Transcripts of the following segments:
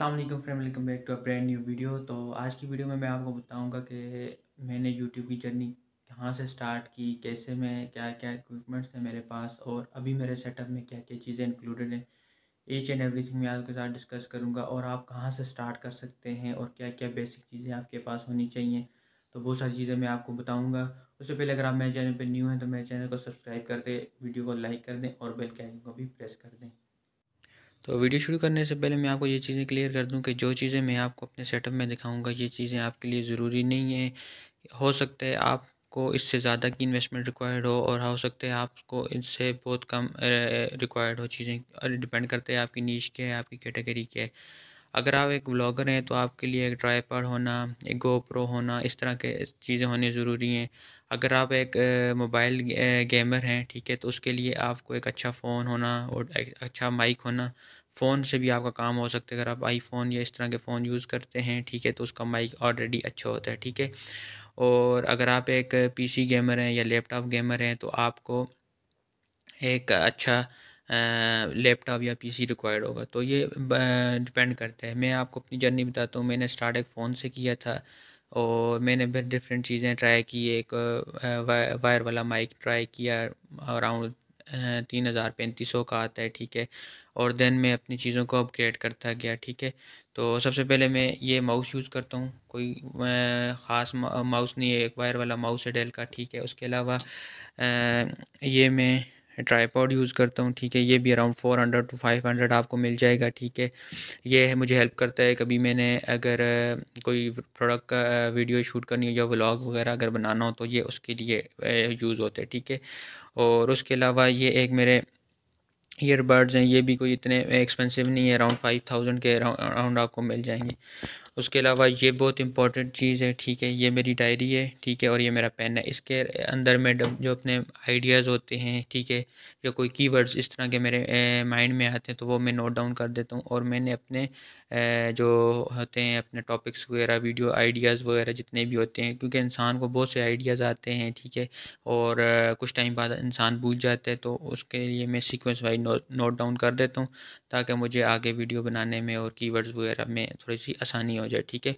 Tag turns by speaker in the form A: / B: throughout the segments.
A: Aslam friend welcome back to a brand new video तो आज की वीडियो में मैं आपको बताऊंगा कि मैंने यूट्यूब की जर्नी कहाँ से स्टार्ट की कैसे मैं क्या क्या इक्विपमेंट्स हैं मेरे पास और अभी मेरे सेटअप में क्या क्या चीज़ें इंक्लूडेड हैं ईच एंड एवरीथिंग मैं आपके साथ डिस्कस करूँगा और आप कहाँ से स्टार्ट कर सकते हैं और क्या क्या बेसिक चीज़ें आपके पास होनी चाहिए तो वो सारी चीज़ें मैं आपको बताऊँगा उससे पहले अगर आप मेरे चैनल पर न्यू हैं तो मेरे चैनल को सब्सक्राइब कर दें वीडियो को लाइक कर दें और बेल के आइकन को भी प्रेस कर दें तो वीडियो शुरू करने से पहले मैं आपको ये चीज़ें क्लियर कर दूं कि जो चीज़ें मैं आपको अपने सेटअप में दिखाऊंगा ये चीज़ें आपके लिए ज़रूरी नहीं है हो सकता है आपको इससे ज़्यादा की इन्वेस्टमेंट रिक्वायर्ड हो और हो सकता है आपको इससे बहुत कम रिक्वायर्ड हो चीज़ें डिपेंड करते हैं आपकी नीच क्या है आपकी कैटेगरी क्या है अगर आप एक ब्लॉगर हैं तो आपके लिए एक ड्राइपर होना एक गोप्रो होना इस तरह के चीज़ें होनी ज़रूरी हैं अगर आप एक मोबाइल गेमर हैं ठीक है तो उसके लिए आपको एक अच्छा फ़ोन होना और अच्छा माइक होना फ़ोन से भी आपका काम हो सकता है अगर आप आईफोन या इस तरह के फ़ोन यूज़ करते हैं ठीक है तो उसका माइक ऑलरेडी अच्छा होता है ठीक है और अगर आप एक पीसी गेमर हैं या लैपटॉप गेमर हैं तो आपको एक अच्छा लैपटॉप या पीसी रिक्वायर्ड होगा तो ये डिपेंड करता है मैं आपको अपनी जर्नी बताता हूँ मैंने स्टार्ट एक फ़ोन से किया था और मैंने फिर डिफरेंट चीज़ें ट्राई की एक वायर वाला माइक ट्राई किया अराउंड तीन हज़ार पैंतीस सौ का आता है ठीक है और देन मैं अपनी चीज़ों को अपग्रेड करता गया ठीक है तो सबसे पहले मैं ये माउस यूज़ करता हूँ कोई ख़ास माउस नहीं है एक वायर वाला माउस है डेल का ठीक है उसके अलावा ये मैं ट्राईपॉड यूज़ करता हूँ ठीक है ये भी around four hundred to five hundred आपको मिल जाएगा ठीक है ये है मुझे हेल्प करता है कभी मैंने अगर कोई प्रोडक्ट का वीडियो शूट करनी हो या व्लॉग वगैरह अगर बनाना हो तो ये उसके लिए यूज़ होते हैं ठीक है और उसके अलावा ये एक मेरे ईयरबड्स हैं ये भी कोई इतने एक्सपेंसिव नहीं है अराउंड फाइव थाउजेंड के अराउंड आपको मिल जाएंगे उसके अलावा ये बहुत इंपॉर्टेंट चीज़ है ठीक है ये मेरी डायरी है ठीक है और ये मेरा पेन है इसके अंदर में जो अपने आइडियाज़ होते हैं ठीक है या कोई कीवर्ड्स इस तरह के मेरे माइंड में आते हैं तो वो मैं नोट डाउन कर देता हूँ और मैंने अपने ए, जो होते हैं अपने टॉपिक्स वगैरह वीडियो आइडियाज़ वगैरह जितने भी होते हैं क्योंकि इंसान को बहुत से आइडियाज़ आते हैं ठीक है और कुछ टाइम बाद इंसान भूल जाता है तो उसके लिए मैं सीक्वेंस वाइज नोट डाउन कर देता हूँ ताकि मुझे आगे वीडियो बनाने में और कीवर्ड्स वगैरह में थोड़ी सी आसानी हो हो जाए ठीक है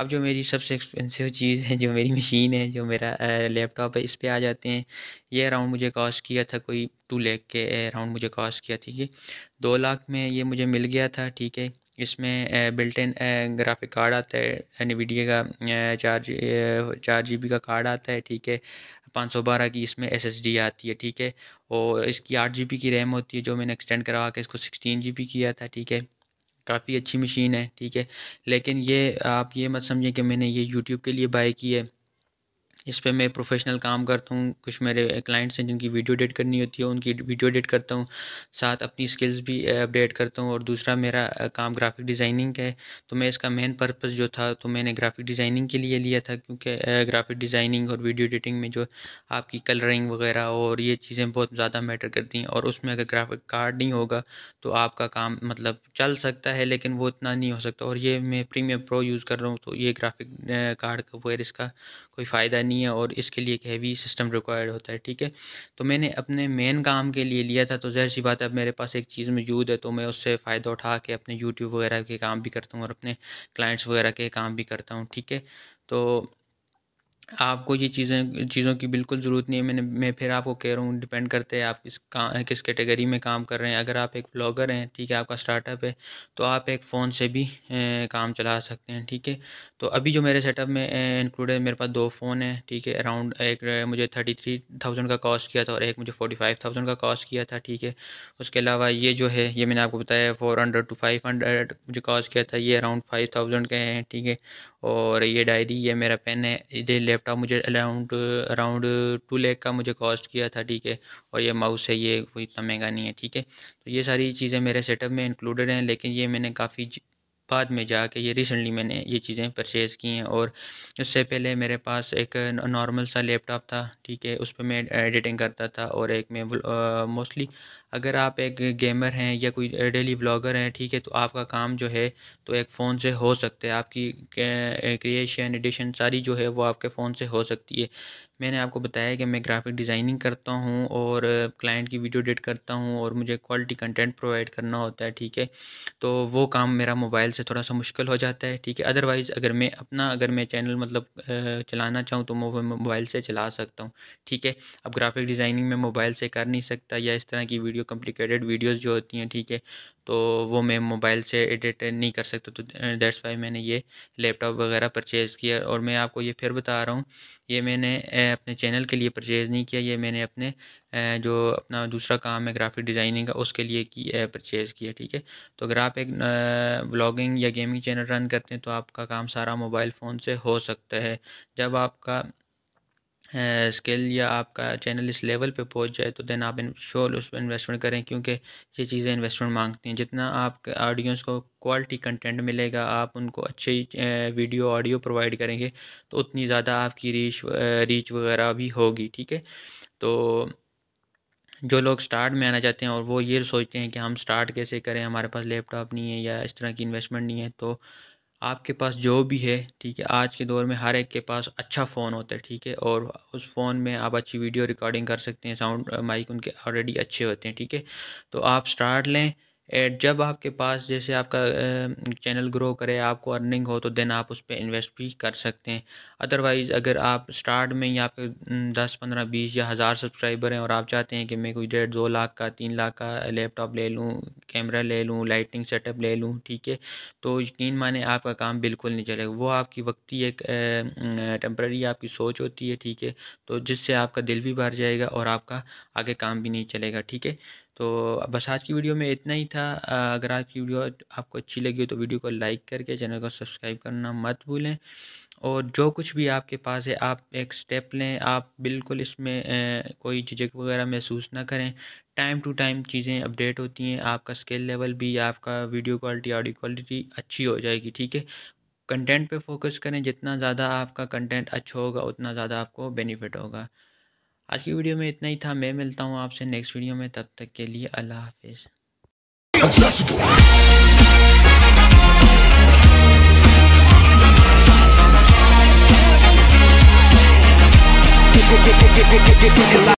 A: अब जो मेरी सबसे एक्सपेंसिव चीज़ है जो मेरी मशीन है जो मेरा लैपटॉप है इस पर आ जाते हैं ये अराउंड मुझे कॉस्ट किया था कोई टू लेख के अराउंड मुझे कॉस्ट किया ठीक है दो लाख में ये मुझे मिल गया था ठीक है इसमें बिल्ट इन ग्राफिक कार्ड आता है एनवीडिया का चार जी चार जी बी का कार्ड आता है ठीक है पाँच सौ बारह की इसमें एस एस डी आती है ठीक है और इसकी आठ जी बी की रैम होती है जो मैंने एक्सटेंड करवा के इसको सिक्सटीन जी बी किया था ठीक है काफ़ी अच्छी मशीन है ठीक है लेकिन ये आप ये मत समझें कि मैंने ये यूट्यूब के लिए बाय की है इस पर मैं प्रोफेशनल काम करता हूँ कुछ मेरे क्लाइंट्स हैं जिनकी वीडियो एडिट करनी होती है उनकी वीडियो एडिट करता हूँ साथ अपनी स्किल्स भी अपडेट करता हूँ और दूसरा मेरा काम ग्राफिक डिज़ाइनिंग है तो मैं इसका मेन पर्पज़ जो था तो मैंने ग्राफिक डिज़ाइनिंग के लिए लिया था क्योंकि ग्राफिक डिज़ाइनिंग और वीडियो एडिटिंग में जो आपकी कलरिंग वगैरह और ये चीज़ें बहुत ज़्यादा मैटर करती हैं और उसमें अगर ग्राफिक कार्ड नहीं होगा तो आपका काम मतलब चल सकता है लेकिन वो इतना नहीं हो सकता और ये मैं प्रीमियम प्रो यूज़ कर रहा हूँ तो ये ग्राफिक कार्ड का इसका कोई फ़ायदा नहीं है और इसके लिए एक हैवी सिस्टम रिक्वायर्ड होता है ठीक है तो मैंने अपने मेन काम के लिए लिया था तो जहर सी बात है अब मेरे पास एक चीज़ मौजूद है तो मैं उससे फ़ायदा उठा के अपने यूट्यूब वगैरह के काम भी करता हूँ और अपने क्लाइंट्स वगैरह के काम भी करता हूँ ठीक है तो आपको ये चीज़ें चीज़ों की बिल्कुल ज़रूरत नहीं है मैंने मैं फिर आपको कह रहा हूँ डिपेंड करते हैं आप किस काम किस कैटेगरी में काम कर रहे हैं अगर आप एक ब्लॉगर हैं ठीक है आपका स्टार्टअप है तो आप एक फ़ोन से भी ए, काम चला सकते हैं ठीक है तो अभी जो मेरे सेटअप में इंक्लूडेड मेरे पास दो फ़ोन है ठीक है अराउंड एक मुझे थर्टी थ्री थाउजेंड का कॉस्ट किया था और एक मुझे फोर्टी फाइव थाउजेंड का कॉस्ट किया था ठीक है उसके अलावा ये जो है ये मैंने आपको बताया four hundred to five hundred मुझे कॉस्ट किया था ये अराउंड फाइव थाउजेंड के हैं ठीक है और ये डायरी ये मेरा पेन है ये लैपटॉप मुझे अराउंड अराउंड टू लेख का मुझे कॉस्ट किया था ठीक है और ये माउस है ये कोई इतना महंगा नहीं है ठीक है तो ये सारी चीज़ें मेरे सेटअप में इंक्लूडेड हैं लेकिन ये मैंने काफ़ी बाद में जाके ये रिसेंटली मैंने ये चीज़ें परचेज़ की हैं और उससे पहले मेरे पास एक नॉर्मल सा लैपटॉप था ठीक है उस पर मैं एडिटिंग करता था और एक मैं मोस्टली अगर आप एक गेमर हैं या कोई डेली ब्लॉगर हैं ठीक है तो आपका काम जो है तो एक फ़ोन से हो सकता है आपकी क्रिएशन एडिशन सारी जो है वो आपके फ़ोन से हो सकती है मैंने आपको बताया कि मैं ग्राफिक डिज़ाइनिंग करता हूँ और क्लाइंट की वीडियो एडिट करता हूँ और मुझे क्वालिटी कंटेंट प्रोवाइड करना होता है ठीक है तो वो काम मेरा मोबाइल से थोड़ा सा मुश्किल हो जाता है ठीक है अदरवाइज़ अगर मैं अपना अगर मैं चैनल मतलब चलाना चाहूँ तो मैं मोबाइल से चला सकता हूँ ठीक है अब ग्राफिक डिज़ाइनिंग में मोबाइल से कर नहीं सकता या इस तरह की वीडियो वीडियो कम्प्लिकेटेड वीडियोस जो होती हैं ठीक है तो वो मैं मोबाइल से एडिट नहीं कर सकता तो डेट्स वाई मैंने ये लैपटॉप वगैरह परचेज़ किया और मैं आपको ये फिर बता रहा हूँ ये मैंने अपने चैनल के लिए परचेज़ नहीं किया ये मैंने अपने जो अपना दूसरा काम है ग्राफिक डिज़ाइनिंग का उसके लिए की परचेज़ किया ठीक है तो अगर आप एक ब्लॉगिंग या गेमिंग चैनल रन करते हैं तो आपका काम सारा मोबाइल फ़ोन से हो सकता है जब आपका स्किल या आपका चैनल इस लेवल पे पहुंच जाए तो देन आप शोल उस पर इन्वेस्टमेंट करें क्योंकि ये चीज़ें इन्वेस्टमेंट मांगती हैं जितना आप ऑडियंस को क्वालिटी कंटेंट मिलेगा आप उनको अच्छे वीडियो ऑडियो प्रोवाइड करेंगे तो उतनी ज़्यादा आपकी रीच रीच वगैरह भी होगी ठीक है तो जो लोग स्टार्ट में आना चाहते हैं और वो ये सोचते हैं कि हम स्टार्ट कैसे करें हमारे पास लैपटॉप नहीं है या इस तरह की इन्वेस्टमेंट नहीं है तो आपके पास जो भी है ठीक है आज के दौर में हर एक के पास अच्छा फ़ोन होता है ठीक है और उस फ़ोन में आप अच्छी वीडियो रिकॉर्डिंग कर सकते हैं साउंड माइक उनके ऑलरेडी अच्छे होते हैं ठीक है तो आप स्टार्ट लें एड जब आपके पास जैसे आपका चैनल ग्रो करे आपको अर्निंग हो तो देन आप उस पर इन्वेस्ट भी कर सकते हैं अदरवाइज़ अगर आप स्टार्ट में यहाँ पे दस पंद्रह बीस या हज़ार सब्सक्राइबर हैं और आप चाहते हैं कि मैं कोई डेढ़ दो लाख का तीन लाख का लैपटॉप ले लूँ कैमरा ले लूँ लाइटिंग सेटअप ले लूँ ठीक है तो यकीन माने आपका काम बिल्कुल नहीं चलेगा वो आपकी वक्ती एक टेम्प्रेरी आपकी सोच होती है ठीक है तो जिससे आपका दिल भी भर जाएगा और आपका आगे काम भी नहीं चलेगा ठीक है तो बस आज की वीडियो में इतना ही था अगर आज की वीडियो आपको अच्छी लगी हो तो वीडियो को लाइक करके चैनल को सब्सक्राइब करना मत भूलें और जो कुछ भी आपके पास है आप एक स्टेप लें आप बिल्कुल इसमें कोई झिझक वगैरह महसूस ना करें टाइम टू टाइम चीज़ें अपडेट होती हैं आपका स्केल लेवल भी आपका वीडियो क्वालिटी ऑडियो क्वालिटी अच्छी हो जाएगी ठीक है कंटेंट पे फोकस करें जितना ज़्यादा आपका कंटेंट अच्छा होगा उतना ज़्यादा आपको बेनिफिट होगा आज की वीडियो में इतना ही था मैं मिलता हूँ आपसे नेक्स्ट वीडियो में तब तक के लिए अल्लाह हाफिज़